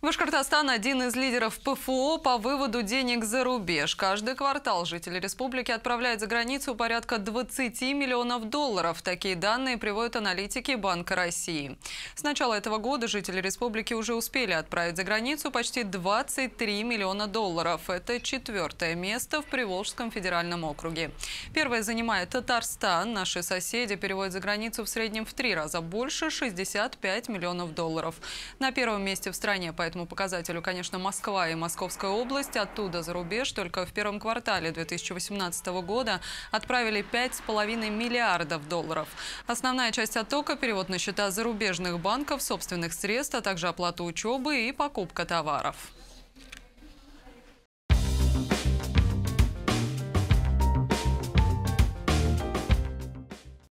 Башкортостан – один из лидеров ПФО по выводу денег за рубеж. Каждый квартал жители республики отправляют за границу порядка 20 миллионов долларов. Такие данные приводят аналитики Банка России. С начала этого года жители республики уже успели отправить за границу почти 23 миллиона долларов. Это четвертое место в Приволжском федеральном округе. Первое занимает Татарстан. Наши соседи переводят за границу в среднем в три раза больше – 65 миллионов долларов. На первом месте в стране по этому показателю, конечно, Москва и Московская область. Оттуда за рубеж только в первом квартале 2018 года отправили 5,5 миллиардов долларов. Основная часть оттока – перевод на счета зарубежных банков, собственных средств, а также оплата учебы и покупка товаров.